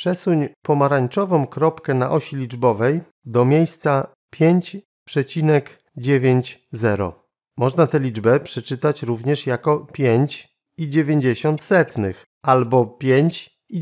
Przesuń pomarańczową kropkę na osi liczbowej do miejsca 5,90. Można tę liczbę przeczytać również jako 5,90 i albo 5 i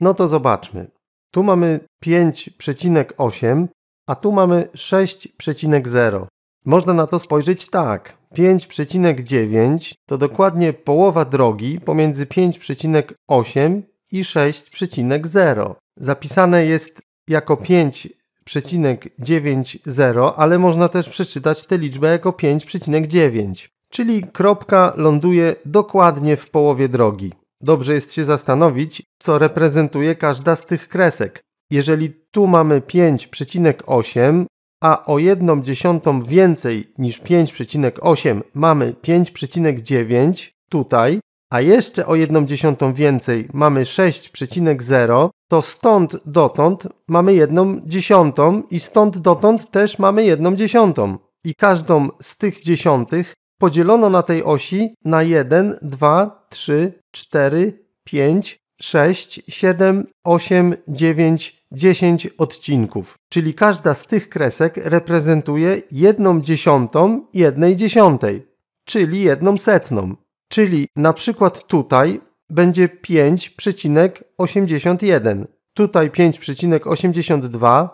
No to zobaczmy. Tu mamy 5,8, a tu mamy 6,0. Można na to spojrzeć tak. 5,9 to dokładnie połowa drogi pomiędzy 5,8 i 6,0. Zapisane jest jako 5,90, ale można też przeczytać tę liczbę jako 5,9, czyli kropka ląduje dokładnie w połowie drogi. Dobrze jest się zastanowić, co reprezentuje każda z tych kresek. Jeżeli tu mamy 5,8, a o 1 dziesiątą więcej niż 5,8 mamy 5,9 tutaj, a jeszcze o jedną dziesiątą więcej mamy 6,0, to stąd dotąd mamy jedną dziesiątą i stąd dotąd też mamy jedną dziesiątą. I każdą z tych dziesiątych podzielono na tej osi na 1, 2, 3, 4, 5, 6, 7, 8, 9, 10 odcinków. Czyli każda z tych kresek reprezentuje jedną dziesiątą jednej dziesiątej, czyli jedną setną. Czyli na przykład tutaj będzie 5,81, tutaj 5,82,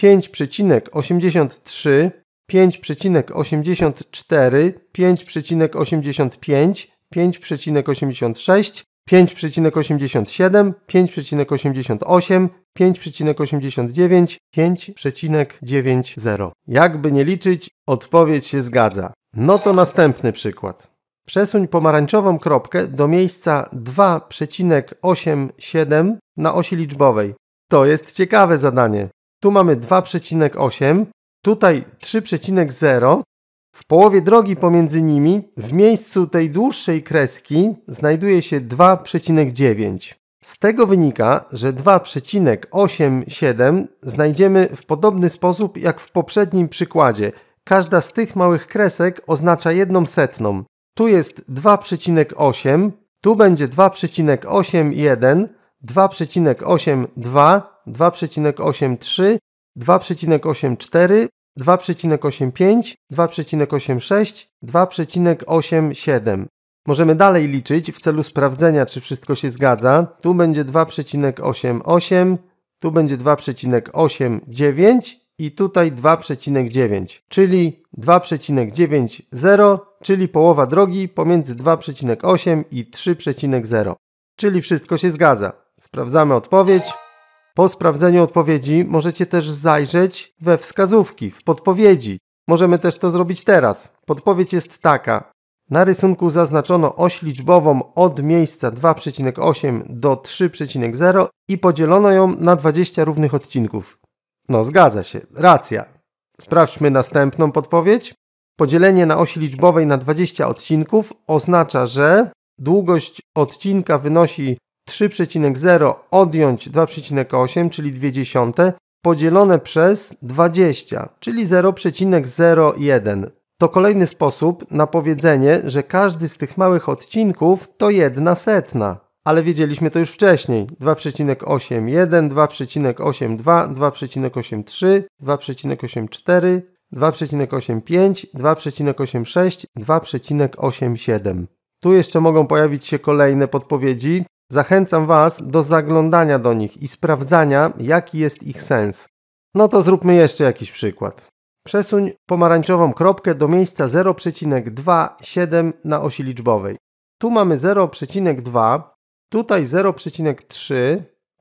5,83, 5,84, 5,85, 5,86, 5,87, 5,88, 5,89, 5,90. Jakby nie liczyć, odpowiedź się zgadza. No to następny przykład. Przesuń pomarańczową kropkę do miejsca 2,87 na osi liczbowej. To jest ciekawe zadanie. Tu mamy 2,8, tutaj 3,0. W połowie drogi pomiędzy nimi, w miejscu tej dłuższej kreski, znajduje się 2,9. Z tego wynika, że 2,87 znajdziemy w podobny sposób jak w poprzednim przykładzie. Każda z tych małych kresek oznacza jedną setną. Tu jest 2,8, tu będzie 2,81, 2,82, 2,83, 2,84, 2,85, 2,86, 2,87. Możemy dalej liczyć w celu sprawdzenia, czy wszystko się zgadza. Tu będzie 2,88, tu będzie 2,89 i tutaj 2,9, czyli 2,90 czyli połowa drogi pomiędzy 2,8 i 3,0. Czyli wszystko się zgadza. Sprawdzamy odpowiedź. Po sprawdzeniu odpowiedzi możecie też zajrzeć we wskazówki, w podpowiedzi. Możemy też to zrobić teraz. Podpowiedź jest taka. Na rysunku zaznaczono oś liczbową od miejsca 2,8 do 3,0 i podzielono ją na 20 równych odcinków. No zgadza się, racja. Sprawdźmy następną podpowiedź. Podzielenie na osi liczbowej na 20 odcinków oznacza, że długość odcinka wynosi 3,0 odjąć 2,8, czyli 2 podzielone przez 20, czyli 0,01. To kolejny sposób na powiedzenie, że każdy z tych małych odcinków to jedna setna. Ale wiedzieliśmy to już wcześniej. 2,81, 2,82, 2,83, 2,84, 2,85, 2,86, 2,87. Tu jeszcze mogą pojawić się kolejne podpowiedzi. Zachęcam Was do zaglądania do nich i sprawdzania, jaki jest ich sens. No to zróbmy jeszcze jakiś przykład. Przesuń pomarańczową kropkę do miejsca 0,27 na osi liczbowej. Tu mamy 0,2, tutaj 0,3,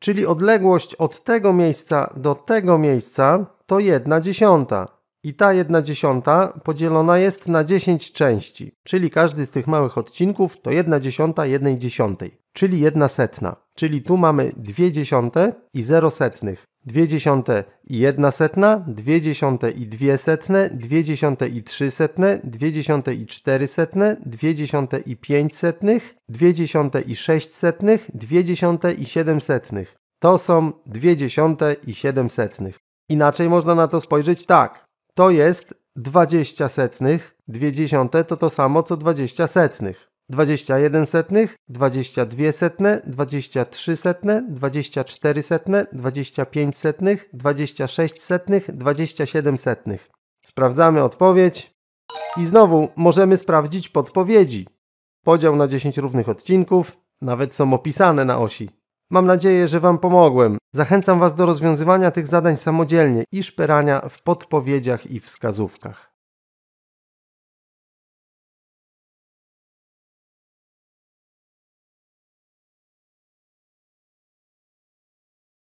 czyli odległość od tego miejsca do tego miejsca to 1 dziesiąta. I ta jedna dziesiąta podzielona jest na 10 części, czyli każdy z tych małych odcinków to jedna dziesiąta jednej dziesiątej, czyli jedna setna. Czyli tu mamy dwie dziesiąte i zero setnych, dwie dziesiąte i jedna setna, dwie dziesiąte i dwie setne, dwie dziesiąte i trzy setne, dwie dziesiąte i cztery setne, dwie dziesiąte i pięć setnych, dwie dziesiąte i sześć setnych, dwie dziesiąte i siedem setnych. To są dwie dziesiąte i siedem setnych. Inaczej można na to spojrzeć tak to jest 20 setnych, 20 to to samo co 20 setnych. 21 setnych, 22 setne, 23 setne, 24 setne, 25 setnych, 26 setnych, 27 setnych. Sprawdzamy odpowiedź i znowu możemy sprawdzić podpowiedzi. Podział na 10 równych odcinków, nawet są opisane na osi. Mam nadzieję, że Wam pomogłem. Zachęcam Was do rozwiązywania tych zadań samodzielnie i szperania w podpowiedziach i wskazówkach.